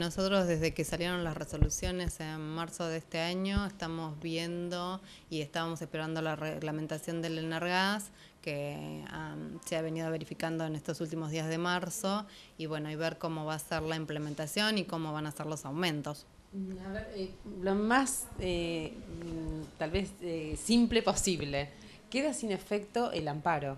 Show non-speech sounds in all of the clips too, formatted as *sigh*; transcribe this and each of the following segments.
Nosotros desde que salieron las resoluciones en marzo de este año estamos viendo y estábamos esperando la reglamentación del Energas que se ha venido verificando en estos últimos días de marzo y bueno, y ver cómo va a ser la implementación y cómo van a ser los aumentos. Mm, eh, lo más eh, mm, tal vez eh, simple posible, queda sin efecto el amparo.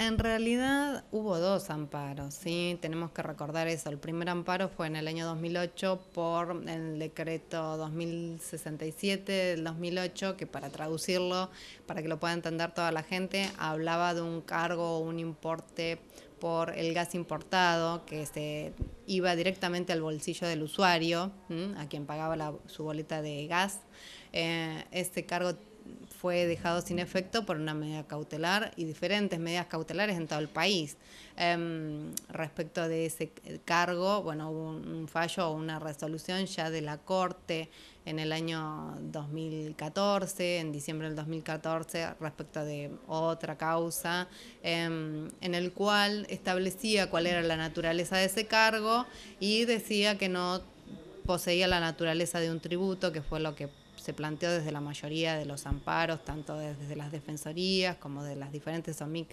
En realidad hubo dos amparos, ¿sí? tenemos que recordar eso. El primer amparo fue en el año 2008 por el decreto 2067 del 2008, que para traducirlo, para que lo pueda entender toda la gente, hablaba de un cargo o un importe por el gas importado que se iba directamente al bolsillo del usuario, a quien pagaba su boleta de gas. Eh, este cargo fue dejado sin efecto por una medida cautelar y diferentes medidas cautelares en todo el país. Em, respecto de ese cargo, bueno, hubo un fallo o una resolución ya de la Corte en el año 2014, en diciembre del 2014, respecto de otra causa, em, en el cual establecía cuál era la naturaleza de ese cargo y decía que no poseía la naturaleza de un tributo, que fue lo que se planteó desde la mayoría de los amparos, tanto desde las defensorías como de las diferentes OMIC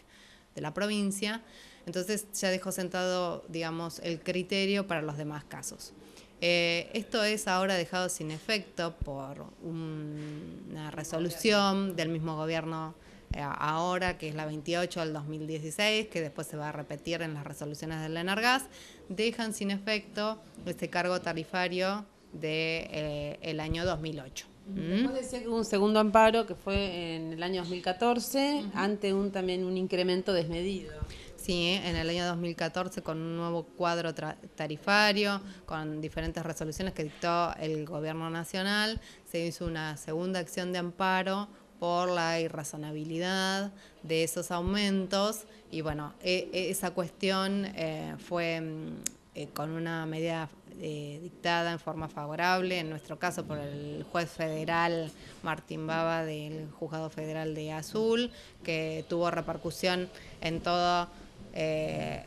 de la provincia. Entonces ya dejó sentado, digamos, el criterio para los demás casos. Eh, esto es ahora dejado sin efecto por una resolución del mismo gobierno eh, ahora, que es la 28 del 2016, que después se va a repetir en las resoluciones del Energas, dejan sin efecto este cargo tarifario del de, eh, el año 2008. Vos decía que un segundo amparo que fue en el año 2014, ante un también un incremento desmedido. Sí, en el año 2014 con un nuevo cuadro tarifario, con diferentes resoluciones que dictó el gobierno nacional, se hizo una segunda acción de amparo por la irrazonabilidad de esos aumentos y bueno, e-, e-, esa cuestión eh, fue mm, eh, con una medida eh, dictada en forma favorable, en nuestro caso por el juez federal Martín Baba del Juzgado Federal de Azul, que tuvo repercusión en todo eh,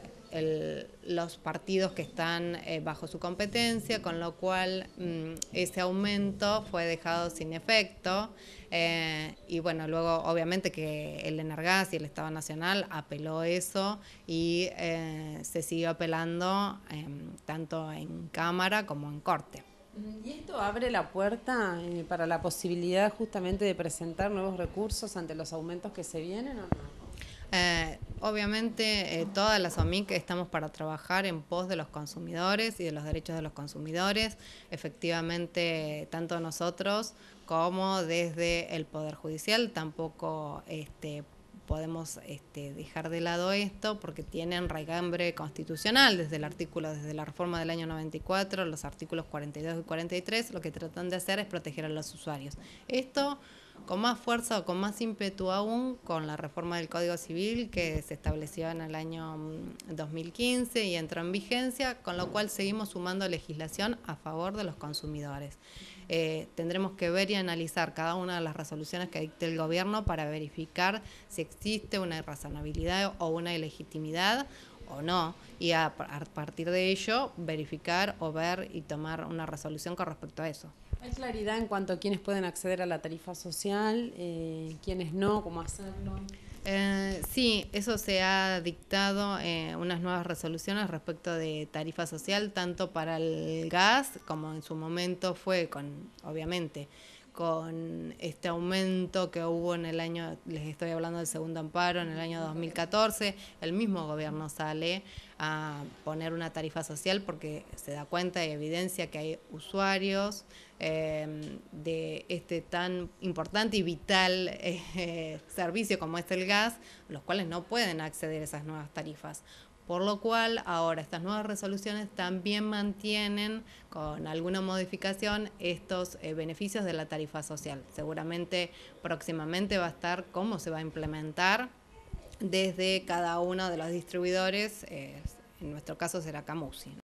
los partidos que están eh, bajo su competencia, con lo cual mm, ese aumento fue dejado sin efecto. Eh, y bueno, luego obviamente que el Energas y el Estado Nacional apeló eso y eh, se siguió apelando em, tanto en Cámara como en Corte. ¿Y esto abre la puerta para la posibilidad justamente de presentar nuevos recursos ante los aumentos que se vienen o no? obviamente eh, todas las OMIC estamos para trabajar en pos de los consumidores y de los derechos de los consumidores. Efectivamente, tanto nosotros como desde el Poder Judicial tampoco este, podemos este, dejar de lado esto porque tienen raigambre constitucional desde el artículo, desde la reforma del año 94, los artículos 42 y 43, lo que tratan de hacer es proteger a los usuarios. Esto con más fuerza o con más ímpetu aún con la reforma del Código Civil que se estableció en el año 2015 mm, y entró en vigencia, con lo cual seguimos sumando legislación a favor de los consumidores. Eh, tendremos que ver y analizar cada una de las resoluciones que dicte el gobierno para verificar si existe una irrazonabilidad o una ilegitimidad o no, y a partir de ello verificar o ver y tomar una resolución con respecto a eso. ¿Hay claridad en cuanto a quiénes pueden acceder a la tarifa social, eh, quiénes no, cómo hacerlo? Eh, sí, eso se ha dictado en eh, unas nuevas resoluciones respecto de tarifa social, tanto para el gas como en su momento fue con, obviamente, con este aumento que hubo en el año, les estoy hablando del segundo amparo, en el año 2014, el mismo gobierno sale a poner una tarifa social porque se da cuenta y evidencia que hay usuarios Em, de este tan importante y vital eh, *laughs* servicio como es el gas, los cuales no pueden acceder a esas nuevas tarifas. Por lo cual, ahora estas nuevas resoluciones también mantienen, con alguna modificación, estos eh, beneficios de la tarifa social. Seguramente próximamente va a estar cómo se va a implementar desde cada uno de los distribuidores. Eh, en nuestro caso será Camusi.